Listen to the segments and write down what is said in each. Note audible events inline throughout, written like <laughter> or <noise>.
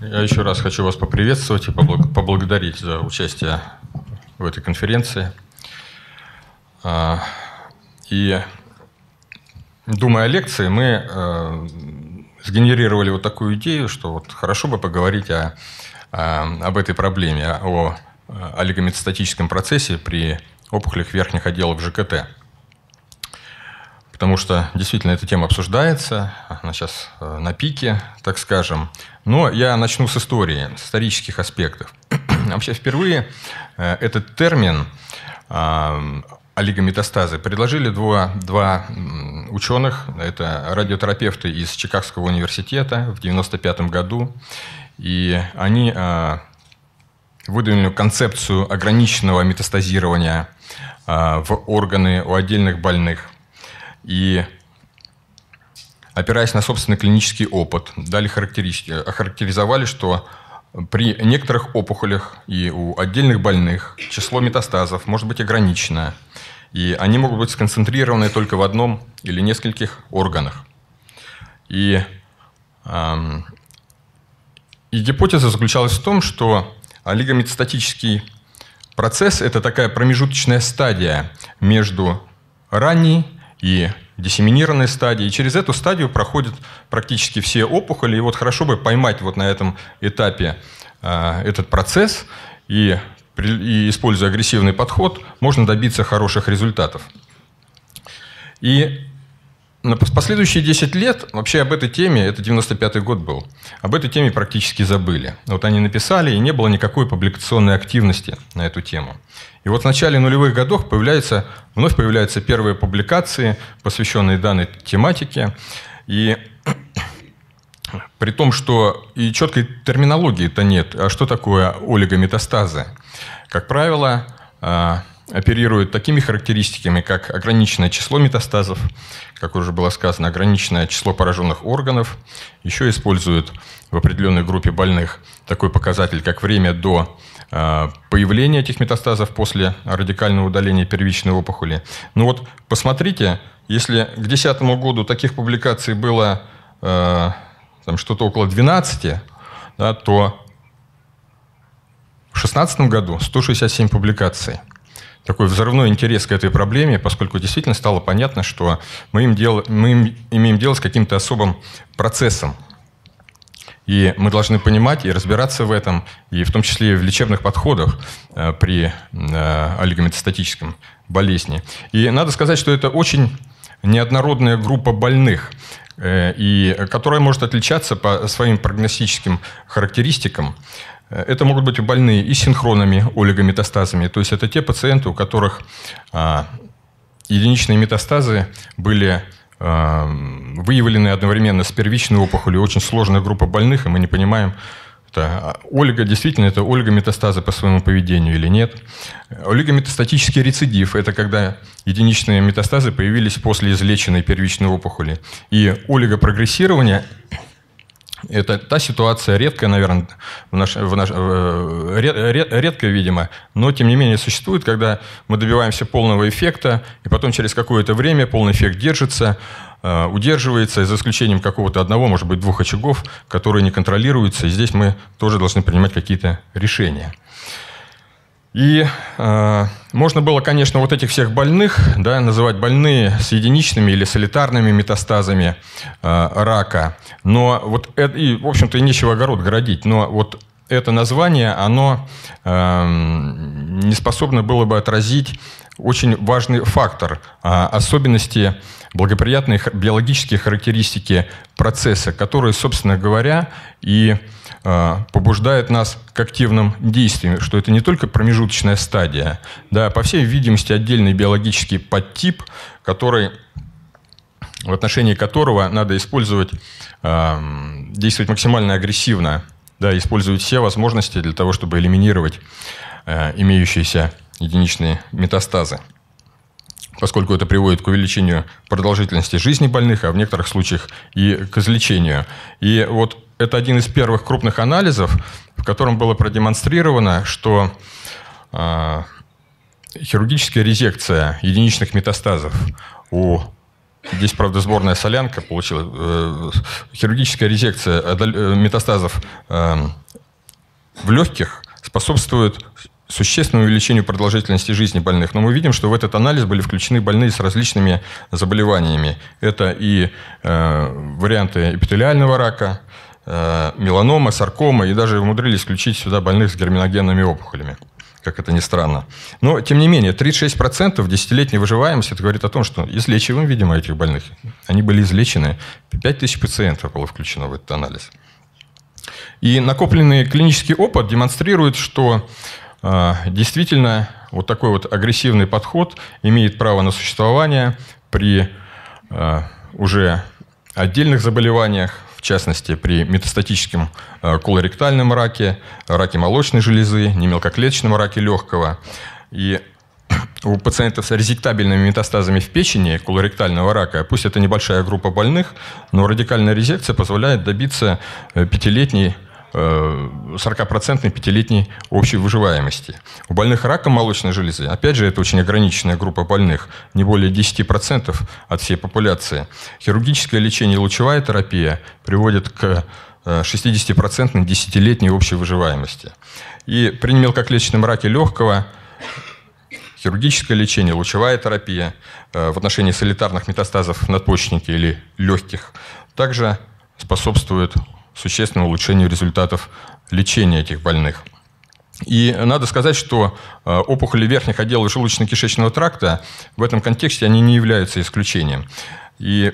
Я еще раз хочу вас поприветствовать и поблагодарить за участие в этой конференции. А, и думая о лекции, мы а, сгенерировали вот такую идею, что вот хорошо бы поговорить о, а, об этой проблеме, о олигометастатическом процессе при опухолях верхних отделов ЖКТ – потому что действительно эта тема обсуждается, она сейчас э, на пике, так скажем. Но я начну с истории, с исторических аспектов. <clears throat> Вообще впервые э, этот термин э, олигометастазы предложили два, два ученых, это радиотерапевты из Чикагского университета в 1995 году, и они выдвинули концепцию ограниченного метастазирования в органы у отдельных больных – и опираясь на собственный клинический опыт, дали характеристики, охарактеризовали, что при некоторых опухолях и у отдельных больных число метастазов может быть ограниченное, и они могут быть сконцентрированы только в одном или нескольких органах. И, эм, и гипотеза заключалась в том, что олигометастатический процесс – это такая промежуточная стадия между ранней и диссеминированной стадии. И через эту стадию проходят практически все опухоли. И вот хорошо бы поймать вот на этом этапе э, этот процесс и, при, и, используя агрессивный подход, можно добиться хороших результатов. И на ну, последующие 10 лет вообще об этой теме, это 95 год был, об этой теме практически забыли. Вот они написали, и не было никакой публикационной активности на эту тему. И вот в начале нулевых годов появляется, вновь появляются первые публикации, посвященные данной тематике. И при том, что и четкой терминологии-то нет. А что такое олигометастазы? Как правило, а, оперируют такими характеристиками, как ограниченное число метастазов, как уже было сказано, ограниченное число пораженных органов, еще используют в определенной группе больных такой показатель, как время до а, появления этих метастазов после радикального удаления первичной опухоли. Ну вот, посмотрите, если к 2010 году таких публикаций было а, там что-то около 12, да, то в 2016 году 167 публикаций – такой взрывной интерес к этой проблеме, поскольку действительно стало понятно, что мы, им дел, мы им, имеем дело с каким-то особым процессом. И мы должны понимать и разбираться в этом, и в том числе и в лечебных подходах э, при э, олигометастатическом болезни. И надо сказать, что это очень неоднородная группа больных, э, и которая может отличаться по своим прогностическим характеристикам. Э, это могут быть больные и синхронными олигометастазами. То есть это те пациенты, у которых а, единичные метастазы были а, выявлены одновременно с первичной опухолью. Очень сложная группа больных, и мы не понимаем, да. Э, Ольга, действительно, это Ольга метастазы по своему поведению или нет. Ольга метастатический рецидив – это когда единичные метастазы появились после излеченной первичной опухоли. И Ольга прогрессирование это та ситуация редкая, наверное, в наш, в наш, в, э, ред, редкая, видимо, но тем не менее существует, когда мы добиваемся полного эффекта, и потом через какое-то время полный эффект держится, э, удерживается, за исключением какого-то одного, может быть, двух очагов, которые не контролируются, и здесь мы тоже должны принимать какие-то решения. И э, можно было, конечно, вот этих всех больных, да, называть больные с единичными или солитарными метастазами э, рака, но вот это, и, в общем-то, и нечего огород городить, но вот это название, оно э, не способно было бы отразить очень важный фактор, э, особенности благоприятные биологические характеристики процесса, которые, собственно говоря, и Э, побуждает нас к активным действиям, что это не только промежуточная стадия, да, по всей видимости отдельный биологический подтип, который в отношении которого надо использовать, э, действовать максимально агрессивно, да, использовать все возможности для того, чтобы элиминировать э, имеющиеся единичные метастазы поскольку это приводит к увеличению продолжительности жизни больных, а в некоторых случаях и к излечению. И вот это один из первых крупных анализов, в котором было продемонстрировано, что э, хирургическая резекция единичных метастазов у Здесь, правда, сборная солянка получила. Э, хирургическая резекция э, метастазов э, в легких способствует существенному увеличению продолжительности жизни больных. Но мы видим, что в этот анализ были включены больные с различными заболеваниями. Это и э, варианты эпителиального рака, э, меланома, саркома, и даже умудрились включить сюда больных с герминогенными опухолями как это ни странно. Но, тем не менее, 36% десятилетней выживаемости, это говорит о том, что излечиваем, видимо, этих больных. Они были излечены. 5000 пациентов было включено в этот анализ. И накопленный клинический опыт демонстрирует, что а, действительно, вот такой вот агрессивный подход имеет право на существование при а, уже отдельных заболеваниях, в частности, при метастатическом а, колоректальном раке, раке молочной железы, немелкоклеточном раке легкого. И у пациентов с резектабельными метастазами в печени колоректального рака, пусть это небольшая группа больных, но радикальная резекция позволяет добиться э, пятилетней 40% пятилетней общей выживаемости. У больных раком молочной железы, опять же, это очень ограниченная группа больных, не более 10% от всей популяции. Хирургическое лечение и лучевая терапия приводят к 60% э, десятилетней общей выживаемости. И при мелкоклеточном раке легкого хирургическое лечение, лучевая терапия э, в отношении солитарных метастазов надпочечники или легких также способствует существенному улучшению результатов лечения этих больных. И надо сказать, что э, опухоли верхних отделов желудочно-кишечного тракта в этом контексте они не являются исключением. И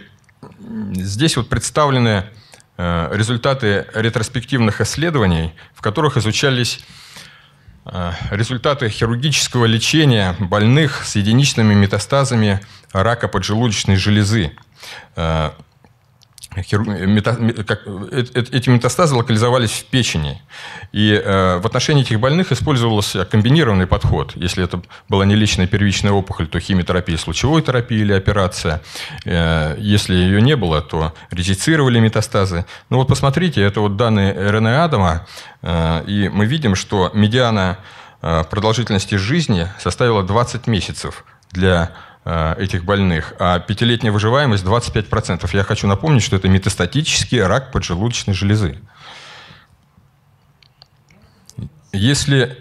здесь вот представлены э, результаты ретроспективных исследований, в которых изучались э, результаты хирургического лечения больных с единичными метастазами рака поджелудочной железы. Хиру... Э, мета... Как... Э, э, эти метастазы локализовались в печени. И э, в отношении этих больных использовался комбинированный подход. Если это была не личная первичная опухоль, то химиотерапия, лучевой терапия или операция. Э, если ее не было, то режицировали метастазы. Ну вот посмотрите, это вот данные Рене Адама. Э, и мы видим, что медиана э, продолжительности жизни составила 20 месяцев для Э, этих больных, а пятилетняя выживаемость 25%. Я хочу напомнить, что это метастатический рак поджелудочной железы. Если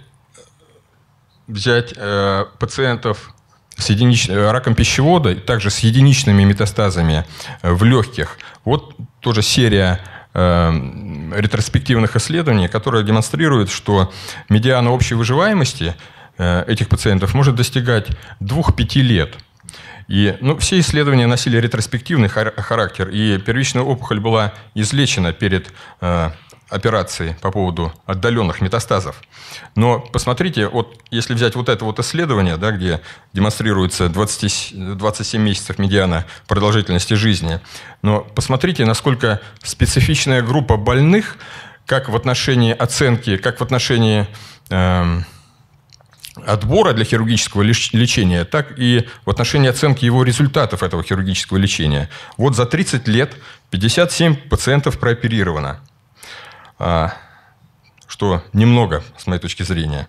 взять э, пациентов с единичным э, раком пищевода, также с единичными метастазами э, в легких, вот тоже серия э, ретроспективных исследований, которые демонстрируют, что медиана общей выживаемости э, этих пациентов может достигать 2-5 лет – и, ну, все исследования носили ретроспективный характер, и первичная опухоль была излечена перед э, операцией по поводу отдаленных метастазов. Но посмотрите, вот если взять вот это вот исследование, да, где демонстрируется 20, 27 месяцев медиана продолжительности жизни, но посмотрите, насколько специфичная группа больных, как в отношении оценки, как в отношении... Э, отбора для хирургического лечения, так и в отношении оценки его результатов этого хирургического лечения. Вот за 30 лет 57 пациентов прооперировано, а, что немного, с моей точки зрения.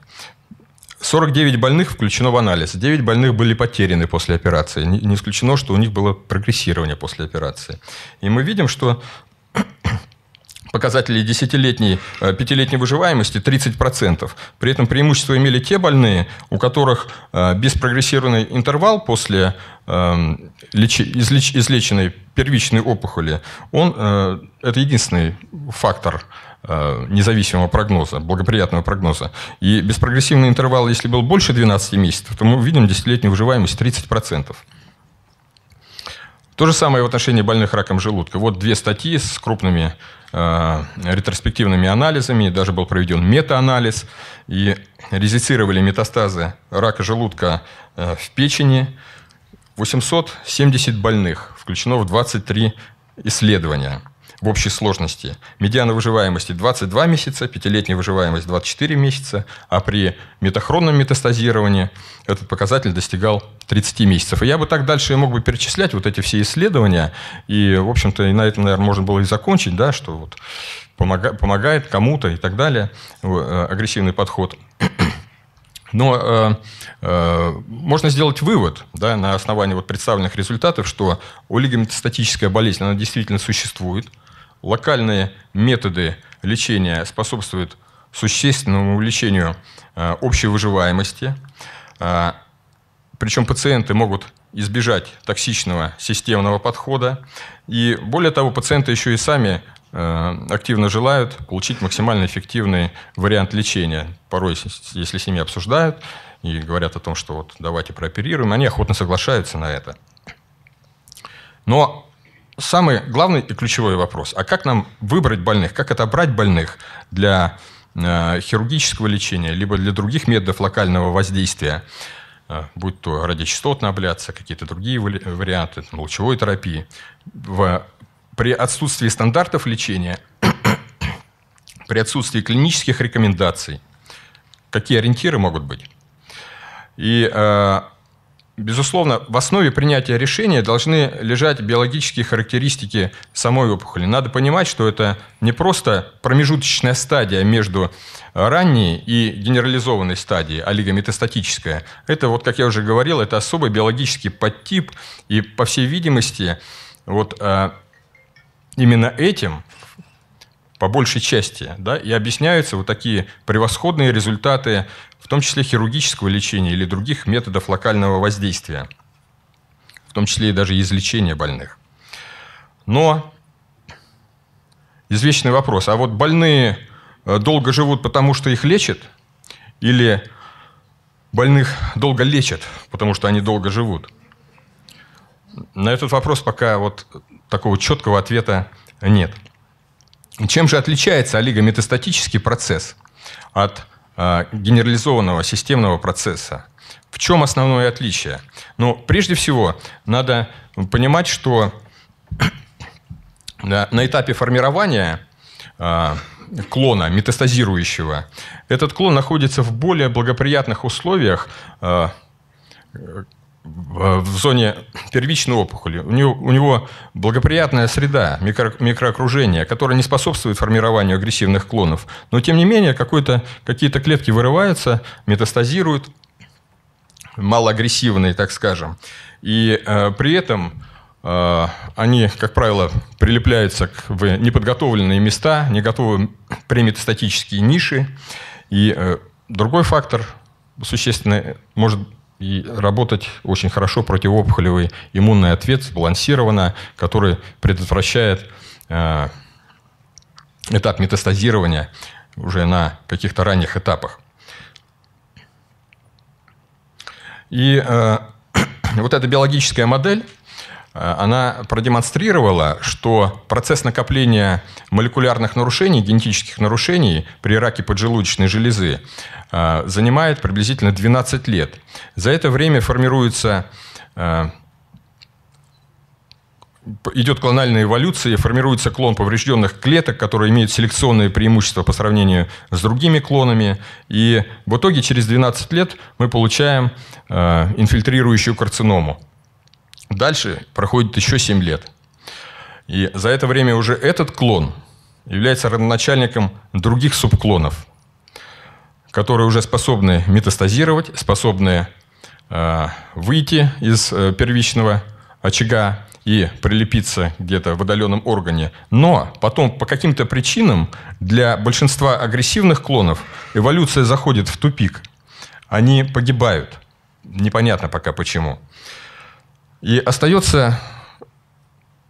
49 больных включено в анализ. 9 больных были потеряны после операции. Не исключено, что у них было прогрессирование после операции. И мы видим, что показатели десятилетней, э, пятилетней выживаемости 30%. При этом преимущество имели те больные, у которых э, беспрогрессированный интервал после эм, излеченной первичной опухоли, он, э, это единственный фактор независимого прогноза, благоприятного прогноза. И беспрогрессивный интервал, если был больше 12 месяцев, то мы видим десятилетнюю выживаемость 30%. То же самое в отношении больных раком желудка. Вот две статьи с крупными э, ретроспективными анализами, даже был проведен метаанализ, и резицировали метастазы рака желудка э, в печени. 870 больных включено в 23 исследования в общей сложности. Медиана выживаемости 22 месяца, пятилетняя выживаемость 24 месяца, а при метахронном метастазировании этот показатель достигал 30 месяцев. И я бы так дальше мог бы перечислять вот эти все исследования, и, в общем-то, и на этом, наверное, можно было и закончить, да, что вот помогает кому-то и так далее, э, агрессивный подход. <clears throat> Но э, э, можно сделать вывод да, на основании вот представленных результатов, что олигометастатическая болезнь, она действительно существует – локальные методы лечения способствуют существенному увеличению э, общей выживаемости. Э, Причем пациенты могут избежать токсичного системного подхода. И более того, пациенты еще и сами э, активно желают получить максимально эффективный вариант лечения. Порой, если с ними обсуждают и говорят о том, что вот давайте прооперируем, они охотно соглашаются на это. Но самый главный и ключевой вопрос. А как нам выбрать больных, как отобрать больных для э, хирургического лечения, либо для других методов локального воздействия, э, будь то радиочастотная абляция, какие-то другие варианты, там, лучевой терапии. В, при отсутствии стандартов лечения, <coughs> при отсутствии клинических рекомендаций, какие ориентиры могут быть? И э, Безусловно, в основе принятия решения должны лежать биологические характеристики самой опухоли. Надо понимать, что это не просто промежуточная стадия между ранней и генерализованной стадией, олигометастатическая. А это, вот как я уже говорил, это особый биологический подтип, и, по всей видимости, вот а, именно этим по большей части, да, и объясняются вот такие превосходные результаты, в том числе хирургического лечения или других методов локального воздействия, в том числе и даже излечения больных. Но извечный вопрос, а вот больные э, долго живут, потому что их лечат, или больных долго лечат, потому что они долго живут? На этот вопрос пока вот такого четкого ответа нет. Чем же отличается олигометастатический процесс от э, генерализованного системного процесса? В чем основное отличие? Ну, прежде всего, надо понимать, что <coughs> на этапе формирования э, клона метастазирующего этот клон находится в более благоприятных условиях э, Э, в зоне первичной опухоли. У него, у него благоприятная среда, микро, микроокружение, которое не способствует формированию агрессивных клонов. Но, тем не менее, какие-то клетки вырываются, метастазируют, малоагрессивные, так скажем. И э, при этом э, они, как правило, прилепляются к, в неподготовленные места, не готовы преметастатические ниши. И э, другой фактор существенный может и работать очень хорошо противоопухолевый иммунный ответ, сбалансированно, который предотвращает э, этап метастазирования уже на каких-то ранних этапах. И э, <clears throat> вот эта биологическая модель, э, она продемонстрировала, что процесс накопления молекулярных нарушений, генетических нарушений при раке поджелудочной железы Э, занимает приблизительно 12 лет. За это время формируется э, идет клональная эволюция, формируется клон поврежденных клеток, которые имеют селекционные преимущества по сравнению с другими клонами. И в итоге через 12 лет мы получаем э, инфильтрирующую карциному. Дальше проходит еще 7 лет. И за это время уже этот клон является родоначальником других субклонов которые уже способны метастазировать, способны э, выйти из э, первичного очага и прилепиться где-то в отдаленном органе. Но потом по каким-то причинам для большинства агрессивных клонов эволюция заходит в тупик. Они погибают. Непонятно пока почему. И остается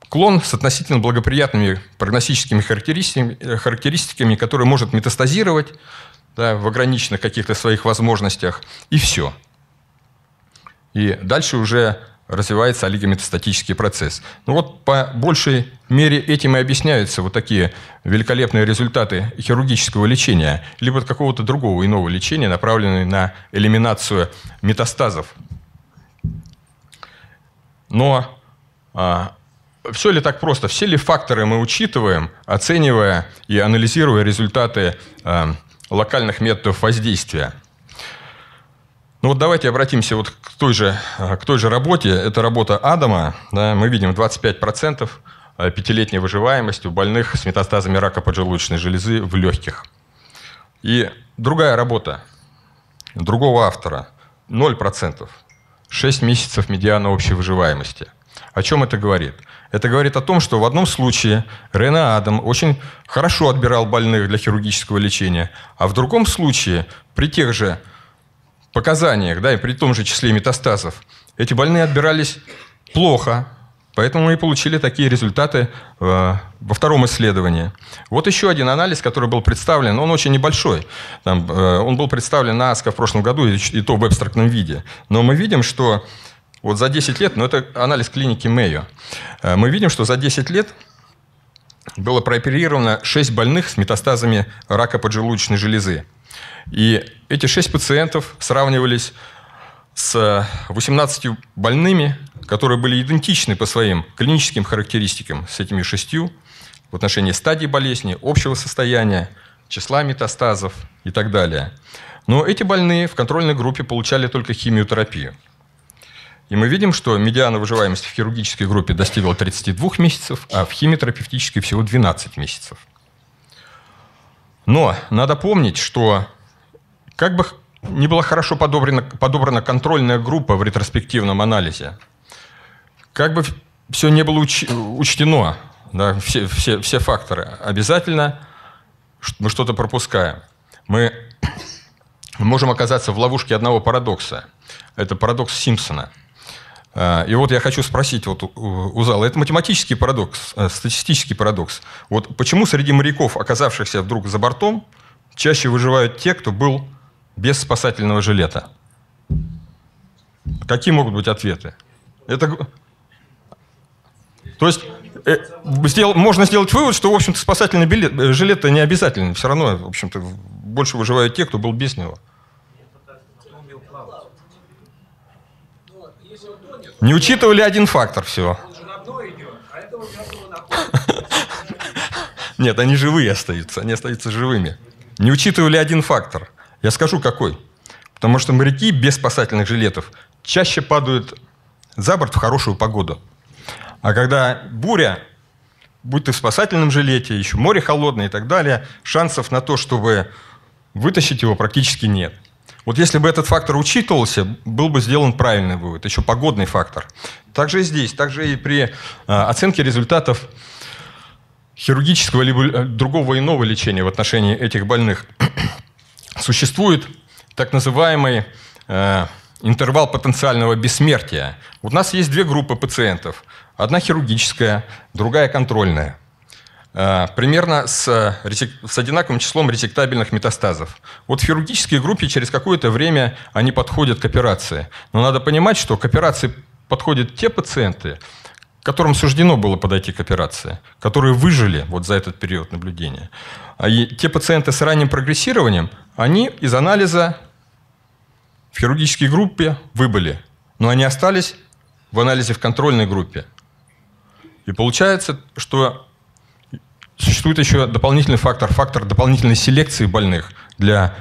клон с относительно благоприятными прогностическими характеристиками, характеристиками который может метастазировать, да, в ограниченных каких-то своих возможностях, и все. И дальше уже развивается олигометастатический процесс. Ну вот по большей мере этим и объясняются вот такие великолепные результаты хирургического лечения, либо какого-то другого иного лечения, направленного на элиминацию метастазов. Но а, все ли так просто? Все ли факторы мы учитываем, оценивая и анализируя результаты а, локальных методов воздействия. Ну вот давайте обратимся вот к той же, э, к той же работе. Это работа Адама. Да, мы видим 25% э, пятилетней выживаемости у больных с метастазами рака поджелудочной железы в легких. И другая работа другого автора 0%. 6 месяцев медиана общей выживаемости. О чем это говорит? Это говорит о том, что в одном случае Рене Адам очень хорошо отбирал больных для хирургического лечения, а в другом случае при тех же показаниях, да, и при том же числе метастазов, эти больные отбирались плохо, Поэтому мы получили такие результаты э, во втором исследовании. Вот еще один анализ, который был представлен, он очень небольшой. Там, э, он был представлен на АСКО в прошлом году, и, то в абстрактном виде. Но мы видим, что вот за 10 лет, ну это анализ клиники Мэйо, э, мы видим, что за 10 лет было прооперировано 6 больных с метастазами рака поджелудочной железы. И эти 6 пациентов сравнивались с 18 э, больными, которые были идентичны по своим клиническим характеристикам с этими шестью в отношении стадии болезни, общего состояния, числа метастазов и так далее. Но эти больные в контрольной группе получали только химиотерапию – и мы видим, что медиана выживаемости в хирургической группе достигла 32 месяцев, а в химиотерапевтической всего 12 месяцев. Но надо помнить, что как бы не была хорошо подобрана, подобрана контрольная группа в ретроспективном анализе, как бы все не было уч, учтено, да, все, все, все факторы, обязательно мы что-то пропускаем. Мы <coughs> можем оказаться в ловушке одного парадокса. Это парадокс Симпсона – Э, и вот я хочу спросить вот у зала, это математический парадокс, э, статистический парадокс. Вот почему среди моряков, оказавшихся вдруг за бортом, чаще выживают те, кто был без спасательного жилета? Какие могут быть ответы? Это... То есть э, сдел... можно сделать вывод, что, в общем-то, спасательный билет... Э, жилет-то не обязательно. Все равно, в общем-то, больше выживают те, кто был без него. Не учитывали один фактор всего. <laughs> Нет, они живые остаются, они остаются живыми. Не учитывали один фактор. Я скажу, какой. Потому что моряки без спасательных жилетов чаще падают за борт в хорошую погоду. А когда буря, будь ты в спасательном жилете, еще море холодное и так далее, шансов на то, чтобы вытащить его практически нет. Вот если бы этот фактор учитывался, был бы сделан правильный вывод, еще погодный фактор. Также и здесь, также и при э, оценке результатов хирургического либо э, другого иного лечения в отношении этих больных <coughs> существует так называемый э, интервал потенциального бессмертия. У нас есть две группы пациентов. Одна хирургическая, другая контрольная – Э, примерно с, с одинаковым числом ресектабельных метастазов. Вот в хирургической группе через какое-то время они подходят к операции. Но надо понимать, что к операции подходят те пациенты, которым суждено было подойти к операции, которые выжили вот за этот период наблюдения. А и те пациенты с ранним прогрессированием, они из анализа в хирургической группе выбыли, но они остались в анализе в контрольной группе. И получается, что Существует еще дополнительный фактор, фактор дополнительной селекции больных для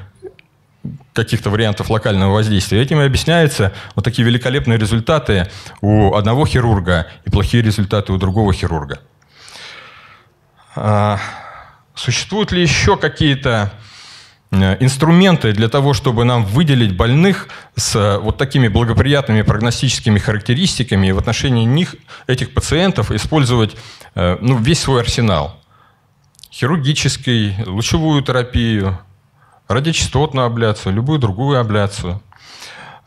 каких-то вариантов локального воздействия. Этим и объясняются вот такие великолепные результаты у одного хирурга и плохие результаты у другого хирурга. А, существуют ли еще какие-то э, инструменты для того, чтобы нам выделить больных с э, вот такими благоприятными прогностическими характеристиками и в отношении них, этих пациентов, использовать э, ну, весь свой арсенал? хирургический, лучевую терапию, радиочастотную абляцию, любую другую абляцию.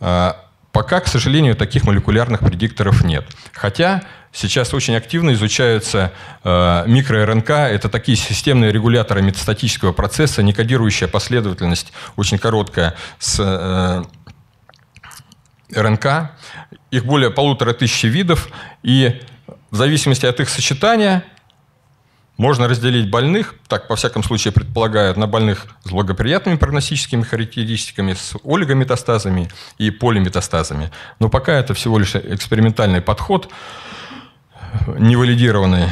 А, пока, к сожалению, таких молекулярных предикторов нет. Хотя сейчас очень активно изучаются а, микро-РНК. Это такие системные регуляторы метастатического процесса, некодирующая последовательность, очень короткая, с а, РНК. Их более полутора тысячи видов. И в зависимости от их сочетания – можно разделить больных, так по всяком случае предполагают, на больных с благоприятными прогностическими характеристиками, с олигометастазами и полиметастазами. Но пока это всего лишь экспериментальный подход, невалидированный.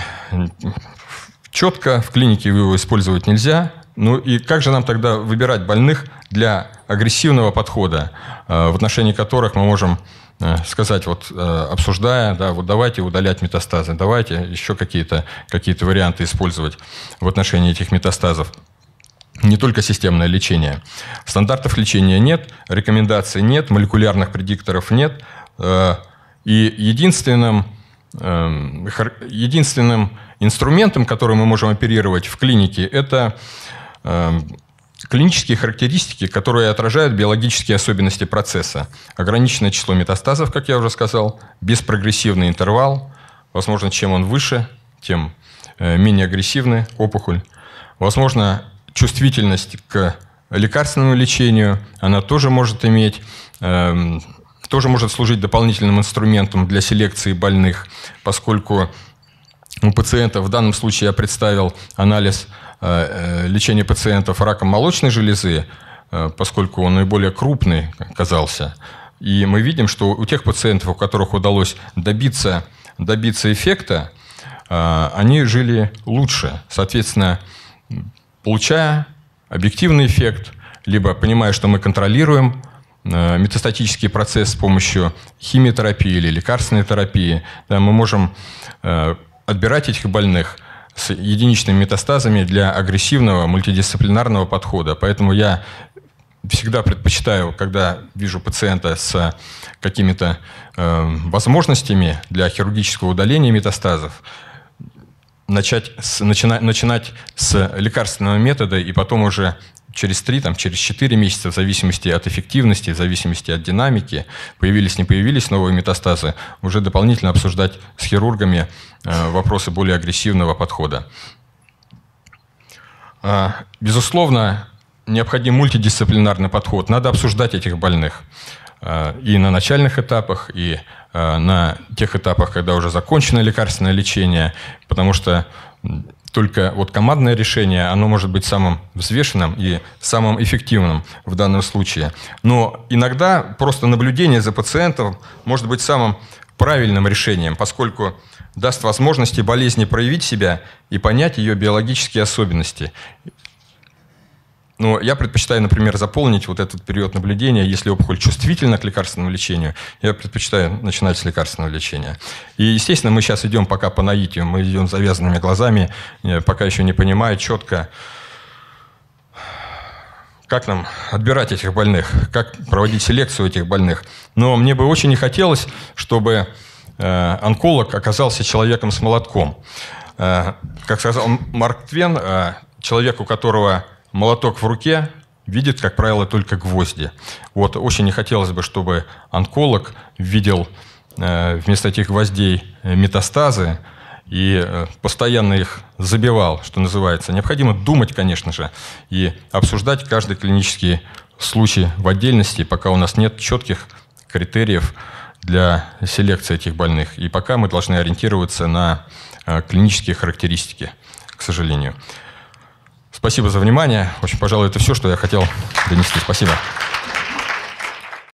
Четко в клинике его использовать нельзя, ну и как же нам тогда выбирать больных для агрессивного подхода, э, в отношении которых мы можем э, сказать, вот э, обсуждая, да, вот давайте удалять метастазы, давайте еще какие-то какие варианты использовать в отношении этих метастазов. Не только системное лечение. Стандартов лечения нет, рекомендаций нет, молекулярных предикторов нет. И единственным, эм, единственным инструментом, который мы можем оперировать в клинике, это Эм, клинические характеристики, которые отражают биологические особенности процесса. Ограниченное число метастазов, как я уже сказал, беспрогрессивный интервал. Возможно, чем он выше, тем э, менее агрессивны опухоль. Возможно, чувствительность к лекарственному лечению, она тоже может иметь, эм, тоже может служить дополнительным инструментом для селекции больных, поскольку у пациента, в данном случае я представил анализ э, э, лечения пациентов раком молочной железы, э, поскольку он наиболее крупный казался. И мы видим, что у тех пациентов, у которых удалось добиться, добиться эффекта, они жили лучше. Соответственно, получая объективный эффект, либо понимая, что мы контролируем метастатический процесс с помощью химиотерапии или лекарственной терапии, да, мы можем отбирать этих больных с единичными метастазами для агрессивного мультидисциплинарного подхода. Поэтому я всегда предпочитаю, когда вижу пациента с какими-то э, возможностями для хирургического удаления метастазов, начать с, начина, начинать с лекарственного метода и потом уже через 3, там, через 4 месяца, в зависимости от эффективности, в зависимости от динамики, появились, не появились новые метастазы, уже дополнительно обсуждать с хирургами э, вопросы более агрессивного подхода. А, безусловно, необходим мультидисциплинарный подход. Надо обсуждать этих больных э, и на начальных этапах, и э, на тех этапах, когда уже закончено лекарственное лечение, потому что только вот командное решение, оно может быть самым взвешенным и самым эффективным в данном случае. Но иногда просто наблюдение за пациентом может быть самым правильным решением, поскольку даст возможности болезни проявить себя и понять ее биологические особенности. Но я предпочитаю, например, заполнить вот этот период наблюдения, если опухоль чувствительна к лекарственному лечению, я предпочитаю начинать с лекарственного лечения. И, естественно, мы сейчас идем пока по наитию, мы идем завязанными глазами, э, пока еще не понимая четко, как нам отбирать этих больных, как проводить селекцию этих больных. Но мне бы очень не хотелось, чтобы э, онколог оказался человеком с молотком. Э, как сказал Марк Твен, человек, у которого молоток в руке видит, как правило, только гвозди. Вот очень не хотелось бы, чтобы онколог видел э, вместо этих гвоздей э, метастазы и э, постоянно их забивал, что называется. Необходимо думать, конечно же, и обсуждать каждый клинический случай в отдельности, пока у нас нет четких критериев для селекции этих больных. И пока мы должны ориентироваться на клинические характеристики, к сожалению. Спасибо за внимание. В общем, пожалуй, это все, что я хотел донести. Спасибо.